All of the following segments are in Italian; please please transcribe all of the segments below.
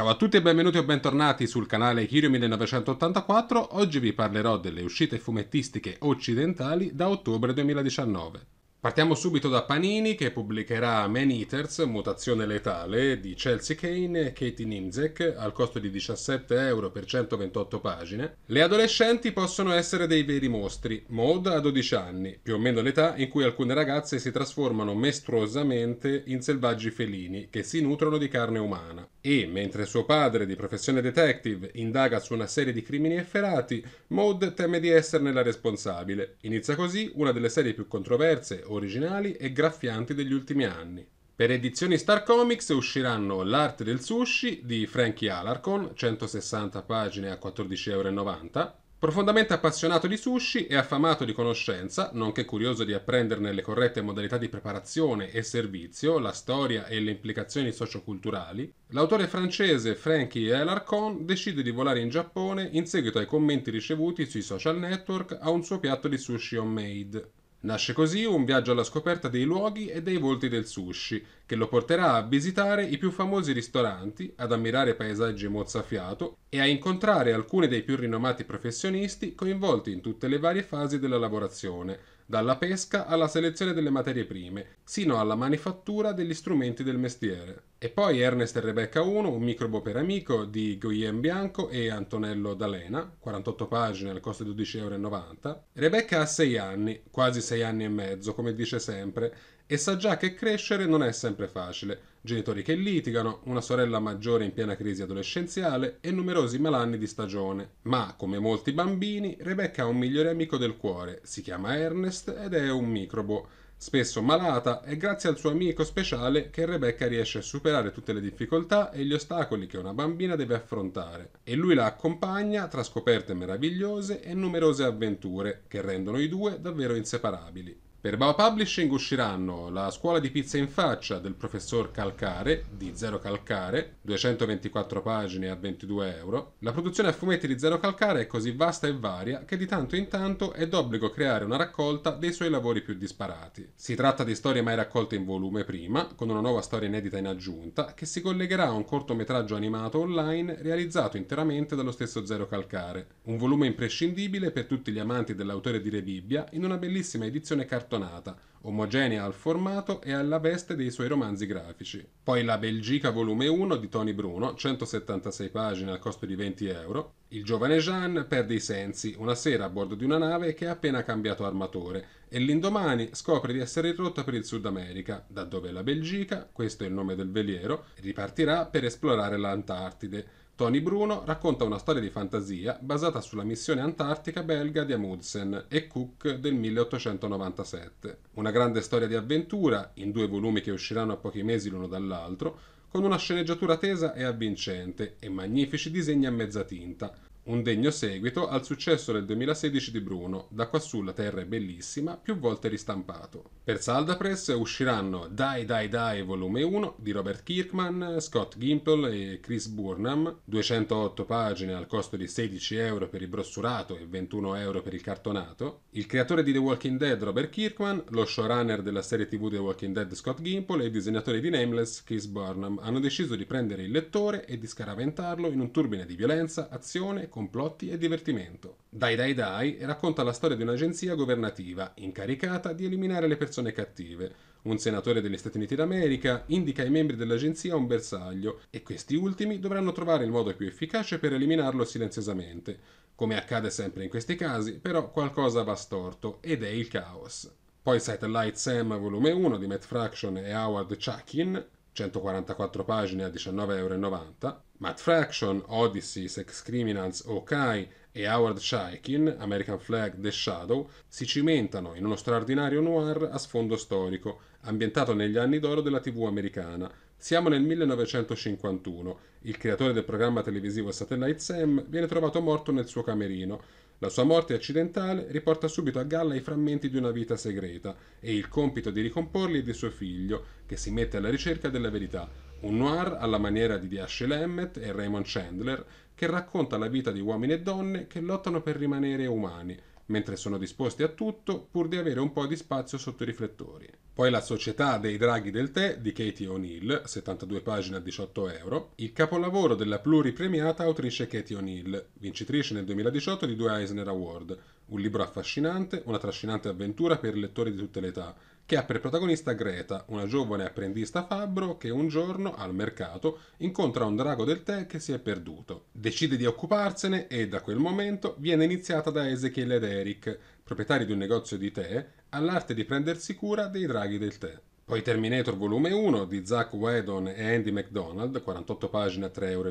Ciao a tutti e benvenuti o bentornati sul canale Kirio 1984. Oggi vi parlerò delle uscite fumettistiche occidentali da ottobre 2019. Partiamo subito da Panini che pubblicherà Man Eaters, mutazione letale, di Chelsea Kane e Katie Nimzek al costo di 17 euro per 128 pagine. Le adolescenti possono essere dei veri mostri, Maud ha 12 anni, più o meno l'età in cui alcune ragazze si trasformano mestruosamente in selvaggi felini che si nutrono di carne umana. E, mentre suo padre, di professione detective, indaga su una serie di crimini efferati, Maud teme di esserne la responsabile. Inizia così una delle serie più controverse, originali e graffianti degli ultimi anni. Per edizioni Star Comics usciranno L'arte del sushi di Frankie Alarcon, 160 pagine a 14,90 euro, Profondamente appassionato di sushi e affamato di conoscenza, nonché curioso di apprenderne le corrette modalità di preparazione e servizio, la storia e le implicazioni socioculturali, l'autore francese Frankie Alarcon decide di volare in Giappone in seguito ai commenti ricevuti sui social network a un suo piatto di sushi homemade. Nasce così un viaggio alla scoperta dei luoghi e dei volti del sushi, che lo porterà a visitare i più famosi ristoranti, ad ammirare paesaggi mozzafiato e a incontrare alcuni dei più rinomati professionisti coinvolti in tutte le varie fasi della lavorazione, dalla pesca alla selezione delle materie prime, sino alla manifattura degli strumenti del mestiere. E poi Ernest e Rebecca 1, un microbo per amico di Guillaume Bianco e Antonello D'Alena, 48 pagine al costo di 12,90€. Rebecca ha 6 anni, quasi 6 anni e mezzo, come dice sempre, e sa già che crescere non è sempre facile genitori che litigano, una sorella maggiore in piena crisi adolescenziale e numerosi malanni di stagione. Ma, come molti bambini, Rebecca ha un migliore amico del cuore, si chiama Ernest ed è un microbo. Spesso malata, è grazie al suo amico speciale che Rebecca riesce a superare tutte le difficoltà e gli ostacoli che una bambina deve affrontare. E lui la accompagna tra scoperte meravigliose e numerose avventure che rendono i due davvero inseparabili. Per Bao Publishing usciranno La scuola di pizza in faccia del professor Calcare, di Zero Calcare, 224 pagine a 22 euro. La produzione a fumetti di Zero Calcare è così vasta e varia che di tanto in tanto è d'obbligo creare una raccolta dei suoi lavori più disparati. Si tratta di storie mai raccolte in volume prima, con una nuova storia inedita in aggiunta, che si collegherà a un cortometraggio animato online realizzato interamente dallo stesso Zero Calcare. Un volume imprescindibile per tutti gli amanti dell'autore di Rebibbia in una bellissima edizione cartacea cartonata, omogenea al formato e alla veste dei suoi romanzi grafici. Poi La Belgica volume 1 di Tony Bruno, 176 pagine al costo di 20 euro. Il giovane Jean perde i sensi una sera a bordo di una nave che ha appena cambiato armatore e l'indomani scopre di essere rotta per il Sud America, da dove la Belgica, questo è il nome del veliero, ripartirà per esplorare l'Antartide Tony Bruno racconta una storia di fantasia basata sulla missione antartica belga di Amundsen e Cook del 1897. Una grande storia di avventura, in due volumi che usciranno a pochi mesi l'uno dall'altro, con una sceneggiatura tesa e avvincente e magnifici disegni a mezza tinta, un degno seguito al successo del 2016 di Bruno, Da quassù la terra è bellissima, più volte ristampato. Per Saldapress usciranno Die Die Die volume 1 di Robert Kirkman, Scott Gimple e Chris Burnham, 208 pagine al costo di 16 euro per il brossurato e 21 euro per il cartonato. Il creatore di The Walking Dead Robert Kirkman, lo showrunner della serie tv The Walking Dead Scott Gimple e il disegnatore di Nameless Chris Burnham hanno deciso di prendere il lettore e di scaraventarlo in un turbine di violenza, azione, con complotti e divertimento. Dai Dai Dai racconta la storia di un'agenzia governativa incaricata di eliminare le persone cattive. Un senatore degli Stati Uniti d'America indica ai membri dell'agenzia un bersaglio e questi ultimi dovranno trovare il modo più efficace per eliminarlo silenziosamente. Come accade sempre in questi casi, però qualcosa va storto ed è il caos. Poi Satellite Sam, volume 1 di Matt Fraction e Howard Chuckin, 144 pagine a 19,90 euro, Matt Fraction, Odyssey, Sex Criminals, Okai e Howard Shaikin, American Flag, The Shadow, si cimentano in uno straordinario noir a sfondo storico, ambientato negli anni d'oro della TV americana. Siamo nel 1951, il creatore del programma televisivo Satellite Sam viene trovato morto nel suo camerino, la sua morte accidentale riporta subito a galla i frammenti di una vita segreta e il compito di ricomporli è di suo figlio, che si mette alla ricerca della verità. Un noir alla maniera di Dashiell Hammett e Raymond Chandler, che racconta la vita di uomini e donne che lottano per rimanere umani, mentre sono disposti a tutto pur di avere un po' di spazio sotto i riflettori. Poi la società dei draghi del tè di Katie O'Neill, 72 pagine a 18 euro, il capolavoro della pluripremiata autrice Katie O'Neill, vincitrice nel 2018 di due Eisner Award, un libro affascinante, una trascinante avventura per lettori di tutte le età, che ha per protagonista Greta, una giovane apprendista fabbro che un giorno al mercato incontra un drago del tè che si è perduto. Decide di occuparsene e da quel momento viene iniziata da Ezekiel ed Eric, proprietari di un negozio di tè, all'arte di prendersi cura dei draghi del tè. Poi Terminator volume 1 di Zack Whedon e Andy MacDonald, 48 pagine a 3,20 euro,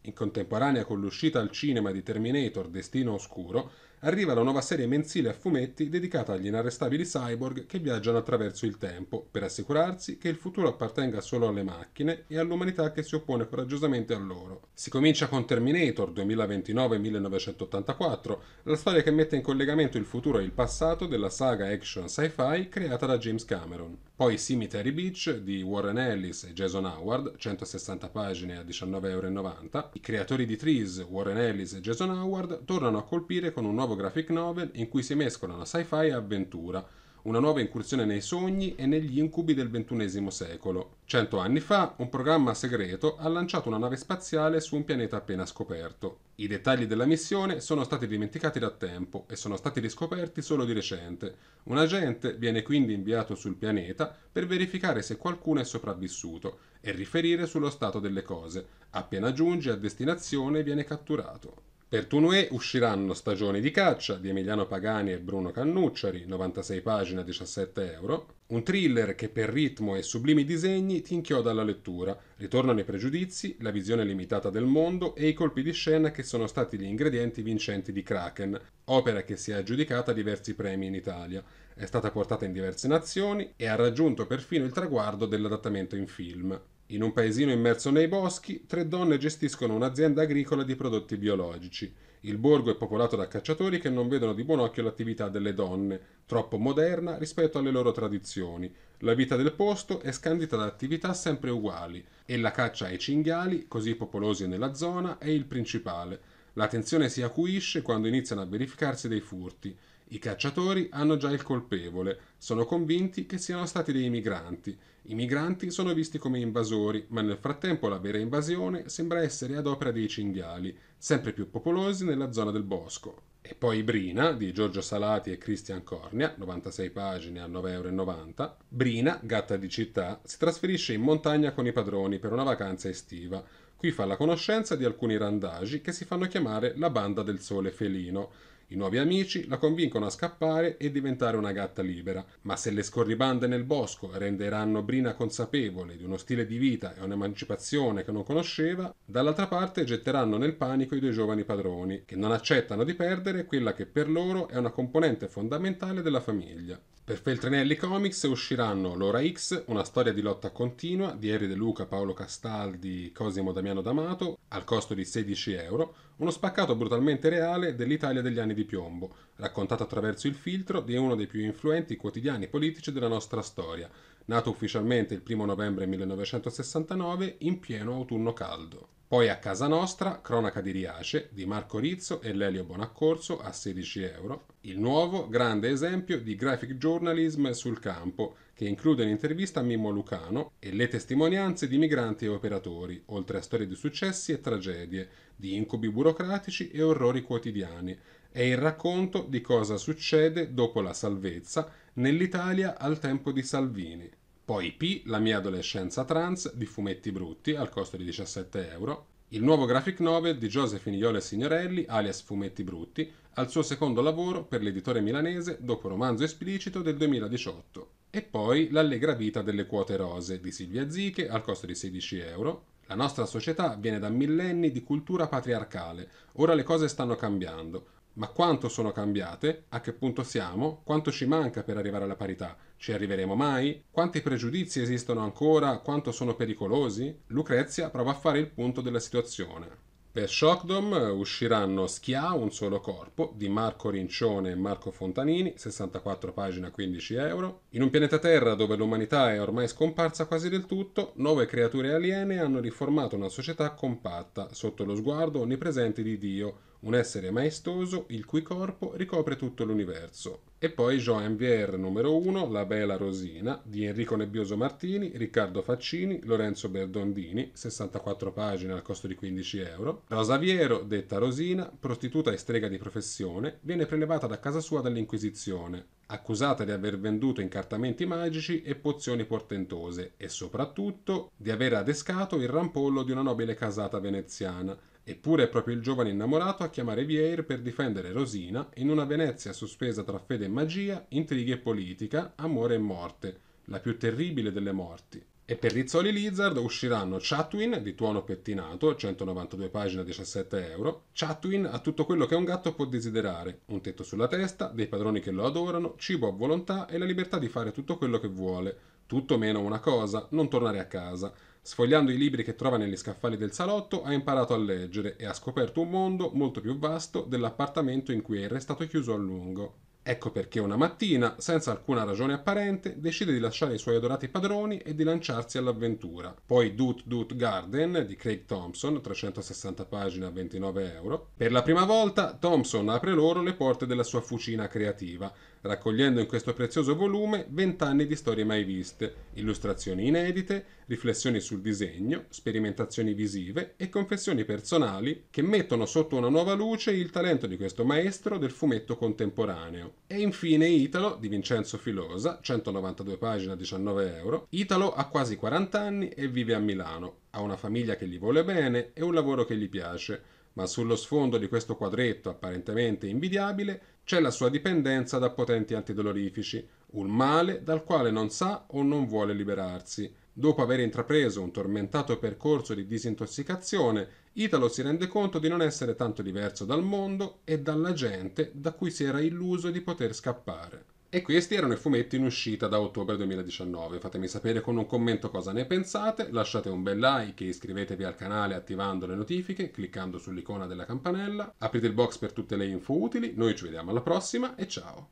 in contemporanea con l'uscita al cinema di Terminator Destino Oscuro, arriva la nuova serie mensile a fumetti dedicata agli inarrestabili cyborg che viaggiano attraverso il tempo per assicurarsi che il futuro appartenga solo alle macchine e all'umanità che si oppone coraggiosamente a loro. Si comincia con Terminator 2029-1984, la storia che mette in collegamento il futuro e il passato della saga action sci-fi creata da James Cameron. Poi Cemetery Beach di Warren Ellis e Jason Howard, 160 pagine a 19,90 euro. I creatori di Trees, Warren Ellis e Jason Howard, tornano a colpire con un nuovo graphic novel in cui si mescolano sci-fi e avventura, una nuova incursione nei sogni e negli incubi del XXI secolo. Cento anni fa, un programma segreto ha lanciato una nave spaziale su un pianeta appena scoperto. I dettagli della missione sono stati dimenticati da tempo e sono stati riscoperti solo di recente. Un agente viene quindi inviato sul pianeta per verificare se qualcuno è sopravvissuto e riferire sullo stato delle cose. Appena giunge a destinazione viene catturato. Per Tunue usciranno Stagioni di caccia di Emiliano Pagani e Bruno Cannucciari, 96 pagine a 17 euro. Un thriller che per ritmo e sublimi disegni ti inchioda alla lettura. Ritornano i pregiudizi, la visione limitata del mondo e i colpi di scena che sono stati gli ingredienti vincenti di Kraken, opera che si è aggiudicata diversi premi in Italia. È stata portata in diverse nazioni e ha raggiunto perfino il traguardo dell'adattamento in film. In un paesino immerso nei boschi, tre donne gestiscono un'azienda agricola di prodotti biologici. Il borgo è popolato da cacciatori che non vedono di buon occhio l'attività delle donne, troppo moderna rispetto alle loro tradizioni. La vita del posto è scandita da attività sempre uguali e la caccia ai cinghiali, così popolosi nella zona, è il principale. La tensione si acuisce quando iniziano a verificarsi dei furti. I cacciatori hanno già il colpevole, sono convinti che siano stati dei migranti. I migranti sono visti come invasori, ma nel frattempo la vera invasione sembra essere ad opera dei cinghiali, sempre più popolosi nella zona del bosco. E poi Brina di Giorgio Salati e Christian Cornia, 96 pagine a 9,90 euro. Brina, gatta di città, si trasferisce in montagna con i padroni per una vacanza estiva. Qui fa la conoscenza di alcuni randagi che si fanno chiamare la banda del sole felino i nuovi amici la convincono a scappare e diventare una gatta libera, ma se le scorribande nel bosco renderanno Brina consapevole di uno stile di vita e un'emancipazione che non conosceva, dall'altra parte getteranno nel panico i due giovani padroni, che non accettano di perdere quella che per loro è una componente fondamentale della famiglia. Per Feltrinelli Comics usciranno L'Ora X, una storia di lotta continua di Eri De Luca, Paolo Castaldi, Cosimo Damiano D'Amato, al costo di 16 euro, uno spaccato brutalmente reale dell'Italia degli anni di piombo, raccontato attraverso il filtro di uno dei più influenti quotidiani politici della nostra storia, nato ufficialmente il 1 novembre 1969 in pieno autunno caldo. Poi a casa nostra, Cronaca di Riace di Marco Rizzo e Lelio Bonaccorso a 16 euro, il nuovo grande esempio di graphic journalism sul campo che include un'intervista a Mimmo Lucano e le testimonianze di migranti e operatori, oltre a storie di successi e tragedie, di incubi burocratici e orrori quotidiani. È il racconto di cosa succede dopo la salvezza nell'Italia al tempo di Salvini. Poi P, la mia adolescenza trans, di fumetti brutti, al costo di 17 euro. Il nuovo graphic novel di Josephine Iole Signorelli, alias Fumetti Brutti, al suo secondo lavoro per l'editore milanese dopo Romanzo Esplicito del 2018 e poi L'allegra vita delle quote rose di Silvia Ziche al costo di 16 euro. La nostra società viene da millenni di cultura patriarcale, ora le cose stanno cambiando. Ma quanto sono cambiate? A che punto siamo? Quanto ci manca per arrivare alla parità? Ci arriveremo mai? Quanti pregiudizi esistono ancora? Quanto sono pericolosi? Lucrezia prova a fare il punto della situazione. Per Shockdom eh, usciranno Schia, un solo corpo, di Marco Rincione e Marco Fontanini, 64 pagina 15 euro. In un pianeta Terra dove l'umanità è ormai scomparsa quasi del tutto, nuove creature aliene hanno riformato una società compatta sotto lo sguardo onnipresente di Dio, un essere maestoso il cui corpo ricopre tutto l'universo. E poi Joan Vier numero 1, La Bella Rosina, di Enrico Nebbioso Martini, Riccardo Faccini, Lorenzo Berdondini, 64 pagine al costo di 15 euro. Rosa Viero, detta Rosina, prostituta e strega di professione, viene prelevata da casa sua dall'Inquisizione accusata di aver venduto incartamenti magici e pozioni portentose e soprattutto di aver adescato il rampollo di una nobile casata veneziana. Eppure è proprio il giovane innamorato a chiamare Vier per difendere Rosina in una Venezia sospesa tra fede e magia, intrighi e politica, amore e morte, la più terribile delle morti. E per Rizzoli Lizard usciranno Chatwin di tuono pettinato, 192 pagine a 17 euro. Chatwin ha tutto quello che un gatto può desiderare: un tetto sulla testa, dei padroni che lo adorano, cibo a volontà e la libertà di fare tutto quello che vuole. Tutto meno una cosa, non tornare a casa. Sfogliando i libri che trova negli scaffali del salotto, ha imparato a leggere e ha scoperto un mondo molto più vasto dell'appartamento in cui è restato chiuso a lungo. Ecco perché una mattina, senza alcuna ragione apparente, decide di lasciare i suoi adorati padroni e di lanciarsi all'avventura. Poi Doot Doot Garden di Craig Thompson, 360 pagine a 29 euro. Per la prima volta Thompson apre loro le porte della sua fucina creativa, raccogliendo in questo prezioso volume vent'anni di storie mai viste, illustrazioni inedite, riflessioni sul disegno, sperimentazioni visive e confessioni personali che mettono sotto una nuova luce il talento di questo maestro del fumetto contemporaneo. E infine Italo di Vincenzo Filosa, 192 pagine a 19 euro. Italo ha quasi 40 anni e vive a Milano. Ha una famiglia che gli vuole bene e un lavoro che gli piace. Ma sullo sfondo di questo quadretto apparentemente invidiabile c'è la sua dipendenza da potenti antidolorifici, un male dal quale non sa o non vuole liberarsi Dopo aver intrapreso un tormentato percorso di disintossicazione, Italo si rende conto di non essere tanto diverso dal mondo e dalla gente da cui si era illuso di poter scappare. E questi erano i fumetti in uscita da ottobre 2019. Fatemi sapere con un commento cosa ne pensate, lasciate un bel like, e iscrivetevi al canale attivando le notifiche, cliccando sull'icona della campanella, aprite il box per tutte le info utili, noi ci vediamo alla prossima e ciao!